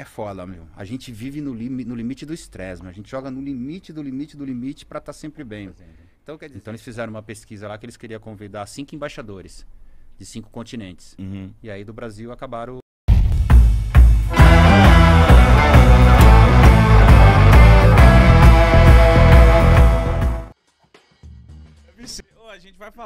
é foda, meu. A gente vive no, lim, no limite do estresse, A gente joga no limite do limite do limite para estar tá sempre bem. Então, dizer, então, eles fizeram uma pesquisa lá que eles queriam convidar cinco embaixadores de cinco continentes. Uhum. E aí do Brasil acabaram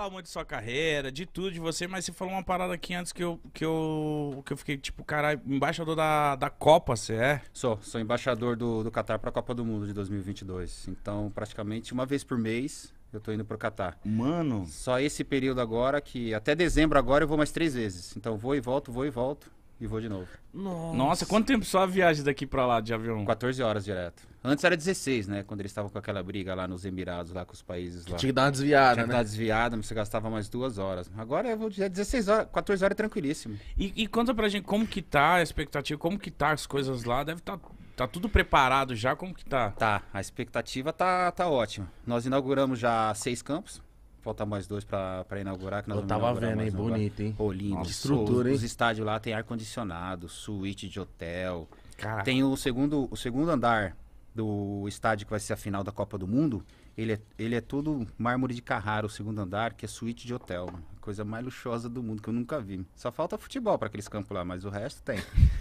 Calma de sua carreira, de tudo, de você, mas você falou uma parada aqui antes que eu, que eu, que eu fiquei tipo, caralho, embaixador da, da Copa, você é? Sou, sou embaixador do, do Qatar pra Copa do Mundo de 2022. Então, praticamente uma vez por mês eu tô indo pro Catar. Mano. Só esse período agora que até dezembro agora eu vou mais três vezes. Então vou e volto, vou e volto e vou de novo. Nossa. Nossa, quanto tempo só a viagem daqui pra lá de avião? 14 horas direto. Antes era 16, né? Quando eles estavam com aquela briga lá nos Emirados, lá com os países lá. Tinha que dar uma desviada, Tinha que dar né? uma desviada, mas você gastava mais duas horas. Agora eu vou é de 16 horas, 14 é horas tranquilíssimo. E, e conta pra gente como que tá a expectativa, como que tá as coisas lá. Deve tá... Tá tudo preparado já? Como que tá? Tá, a expectativa tá, tá ótima. Nós inauguramos já seis campos falta mais dois para inaugurar. Que nós Eu tava vendo, hein? Bonito, hein? Pô, lindo. Nossa, estrutura, os, hein? Os estádios lá tem ar-condicionado, suíte de hotel. Caraca. Tem o segundo, o segundo andar do estádio que vai ser a final da Copa do Mundo. Ele é, ele é todo mármore de Carrara, o segundo andar, que é suíte de hotel. Coisa mais luxuosa do mundo que eu nunca vi. Só falta futebol para aqueles campos lá, mas o resto tem.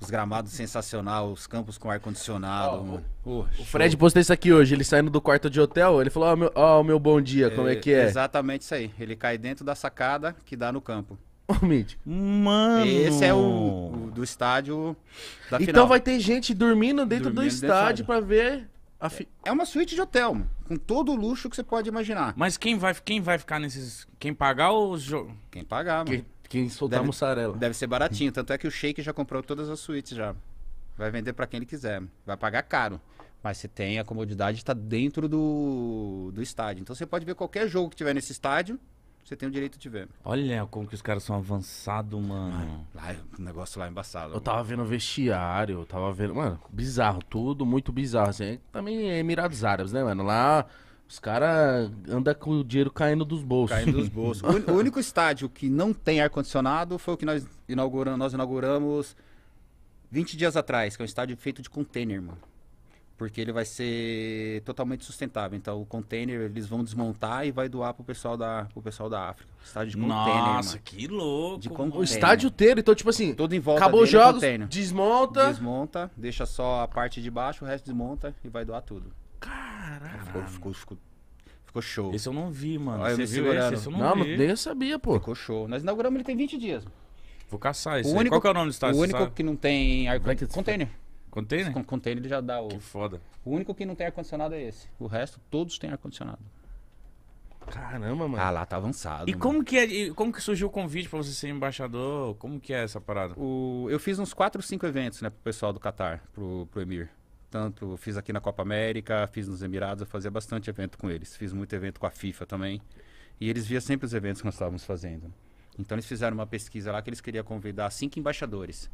Os gramados sensacional, os campos com ar-condicionado. Oh, oh, o Fred postou isso aqui hoje, ele saindo do quarto de hotel, ele falou, ó, oh, meu, oh, meu bom dia, como é, é que é? Exatamente isso aí, ele cai dentro da sacada que dá no campo. Ô, Mítico. Mano. Esse é o, o do estádio da então final. Então vai ter gente dormindo dentro dormindo do estádio para ver a é, fi... É uma suíte de hotel, mano, com todo o luxo que você pode imaginar. Mas quem vai, quem vai ficar nesses, quem pagar os jogos? Quem pagar, mano. Quem... Quem soltar deve, mussarela. Deve ser baratinho. Tanto é que o Shake já comprou todas as suítes já. Vai vender para quem ele quiser. Vai pagar caro. Mas você tem a comodidade de tá estar dentro do, do estádio. Então você pode ver qualquer jogo que tiver nesse estádio, você tem o direito de ver. Olha como que os caras são avançados, mano. Lá, o é negócio lá é embaçado. Eu tava vendo vestiário, eu tava vendo. Mano, bizarro, tudo muito bizarro. Assim. Também é Emirados Árabes, né, mano? Lá os caras andam com o dinheiro caindo dos bolsos. Caindo dos bolsos. o, o, único estádio que não tem ar-condicionado foi o que nós inauguramos, nós inauguramos 20 dias atrás, que é um estádio feito de container, mano. Porque ele vai ser totalmente sustentável. Então, o container eles vão desmontar e vai doar pro pessoal da, pro pessoal da África. Estádio de container. Nossa, mano. que louco! De container. O estádio inteiro, então, tipo assim, todo em volta acabou os é jogos, desmonta. Desmonta, deixa só a parte de baixo, o resto desmonta e vai doar tudo. Caraca. Ficou, ficou, ficou, ficou show. Esse eu não vi, mano. Ah, Você viu esse? Esse eu não, não vi. nem eu sabia, pô. Ficou show. Nós inauguramos ele tem 20 dias. Vou caçar esse. O único, Qual que é o nome do estádio? O único sabe? que não tem ar condicionado container. Container? Con container ele já dá o. Que foda. O único que não tem ar-condicionado é esse. O resto, todos têm ar-condicionado. Caramba, mano. Ah, lá tá avançado. E mano. como que, é, como que surgiu o convite para você ser embaixador? Como que é essa parada? O, eu fiz uns 4, 5 eventos, né, pro pessoal do Qatar, pro, pro Emir. Tanto fiz aqui na Copa América, fiz nos Emirados, eu fazia bastante evento com eles. Fiz muito evento com a FIFA também. E eles via sempre os eventos que nós estávamos fazendo. Então eles fizeram uma pesquisa lá que eles queriam convidar cinco embaixadores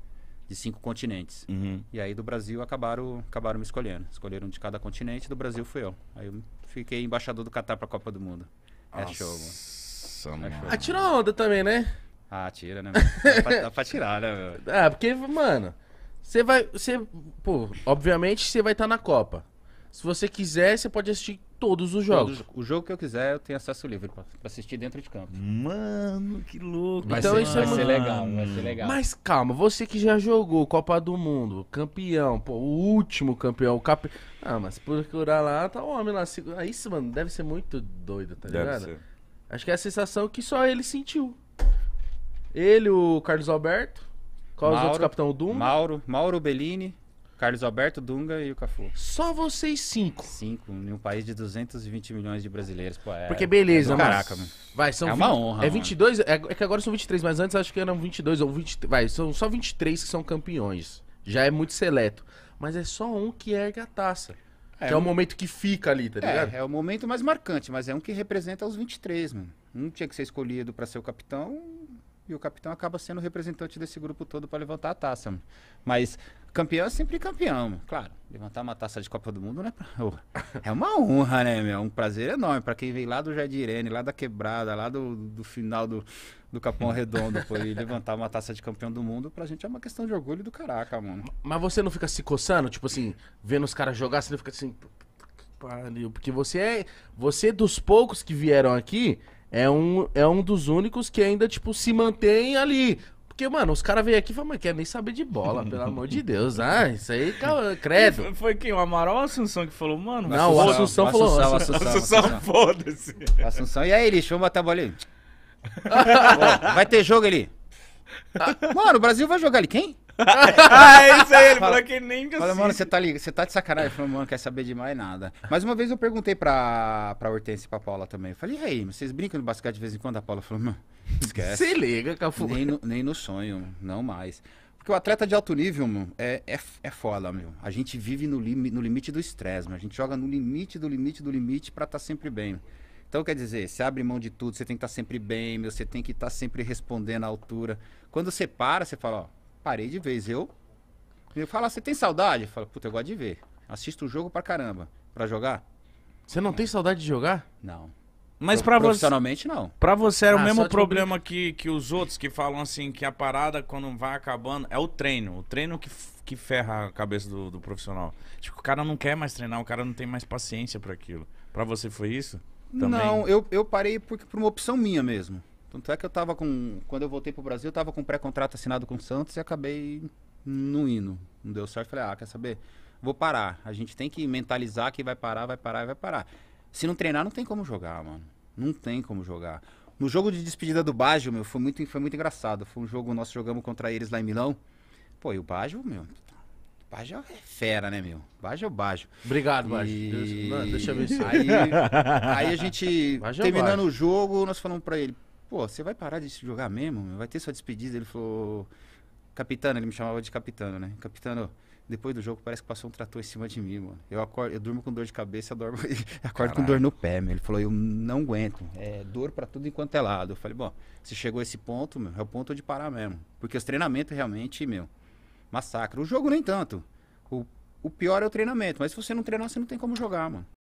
de cinco continentes. Uhum. E aí do Brasil acabaram, acabaram me escolhendo. Escolheram um de cada continente, do Brasil fui eu. Aí eu fiquei embaixador do Catar para a Copa do Mundo. É Nossa, show, mano. É show, Atira ah, onda também, né? Ah, tira, né? dá, pra, dá pra tirar, né, meu? Ah, porque, mano. Você vai. Você, pô, obviamente você vai estar tá na Copa. Se você quiser, você pode assistir todos os jogos. Todos, o jogo que eu quiser, eu tenho acesso livre pra, assistir dentro de campo. Mano, que louco. Vai então ser, isso é vai é ser legal, vai ser legal. Mas calma, você que já jogou Copa do Mundo, campeão, pô, o último campeão, o cap... Ah, mas procurar lá, tá o homem lá. isso, mano, deve ser muito doido, tá deve ligado? Ser. Acho que é a sensação que só ele sentiu. Ele, o Carlos Alberto, qual Mauro, os outros capitão? O Dunga? Mauro, Mauro Bellini, Carlos Alberto, Dunga e o Cafu. Só vocês cinco. Cinco, em um país de 220 milhões de brasileiros. Pô, é, Porque beleza, é mas... Caraca, mano. Vai, são é uma 20, honra. É 22, mano. É, é que agora são 23, mas antes acho que eram 22 ou 20, vai, são só 23 que são campeões. Já é muito seleto. Mas é só um que ergue a taça. É, que é o momento que fica ali, tá é, ligado? É, é o momento mais marcante, mas é um que representa os 23, mano. Um tinha que ser escolhido para ser o capitão, e o capitão acaba sendo o representante desse grupo todo para levantar a taça. Mano. Mas campeão é sempre campeão, mano. claro. Levantar uma taça de Copa do Mundo né? é uma honra, né, meu? É um prazer enorme para quem veio lá do Jardirene, lá da Quebrada, lá do, do final do, do Capão Redondo, pô, levantar uma taça de campeão do mundo, pra gente é uma questão de orgulho do caraca, mano. Mas você não fica se coçando, tipo assim, vendo os caras jogar, você não fica assim, porque você é, você é dos poucos que vieram aqui, é um, é um dos únicos que ainda, tipo, se mantém ali. Porque, mano, os caras veio aqui e falam, mas quer nem saber de bola, pelo amor de Deus. Ah, isso aí, tá, credo. Foi, foi quem? O Amaral ou o Assunção que falou, mano? Não, Assunção, o Assunção, falou. Assunção, Assunção, Assunção, Assunção foda-se. Assunção, e aí, lixo, vamos botar a bola ali. Vai ter jogo ali. Tá. Mano, o Brasil vai jogar ali. Quem? ah, é isso aí, ele falou que nem que Fala, mano, você tá, ligado, você tá de sacanagem. Ele falou, mano, quer saber de mais nada. Mas uma vez eu perguntei pra, pra Hortência e pra Paula também. Eu falei, e aí, vocês brincam no basquete de vez em quando? A Paula falou, mano, esquece. Se liga, Cafu. É nem no, nem no sonho, não mais. Porque o atleta de alto nível, mano, é, é, é foda, meu. A gente vive no, lim, no limite do estresse, mano. A gente joga no limite do limite do limite pra estar tá sempre bem. Então, quer dizer, você abre mão de tudo, você tem que estar tá sempre bem, meu, você tem que estar tá sempre respondendo à altura. Quando você para, você fala, ó, parei de vez. Eu. eu fala, ah, você tem saudade? Fala, puta, eu gosto de ver. Assisto o jogo pra caramba. Pra jogar? Você não tem saudade de jogar? Não. Mas para você. Profissionalmente, não. Pra você era ah, o mesmo problema que, que os outros que falam assim que a parada, quando vai acabando, é o treino. O treino que, que ferra a cabeça do, do profissional. Tipo, o cara não quer mais treinar, o cara não tem mais paciência para aquilo. Para você foi isso? Também? Não, eu, eu parei porque, por uma opção minha mesmo. Tanto é que eu tava com. Quando eu voltei pro Brasil, eu tava com um pré-contrato assinado com o Santos e acabei no hino. Não deu certo. Falei, ah, quer saber? Vou parar. A gente tem que mentalizar que vai parar, vai parar, vai parar. Se não treinar, não tem como jogar, mano. Não tem como jogar. No jogo de despedida do Baggio, meu, foi muito, foi muito engraçado. Foi um jogo, nós jogamos contra eles lá em Milão. Pô, e o Baggio, meu, Bajo é fera, né, meu? Bajo é o Bajo. Obrigado, Bajo. E... deixa eu ver isso. Aí, aí a gente, é terminando o jogo, nós falamos pra ele, pô, você vai parar de jogar mesmo? Vai ter sua despedida. Ele falou, capitano, ele me chamava de capitano, né? Capitano, depois do jogo parece que passou um trator em cima de mim, mano. Eu, acordo, eu durmo com dor de cabeça, dormo, acordo com dor no pé, meu. Ele falou, eu não aguento. É dor para tudo enquanto é lado. Eu falei, bom, se chegou a esse ponto, meu, é o ponto de parar mesmo. Porque os treinamentos realmente, meu, massacre. O jogo nem tanto. O, o pior é o treinamento, mas se você não treinar, você não tem como jogar, mano.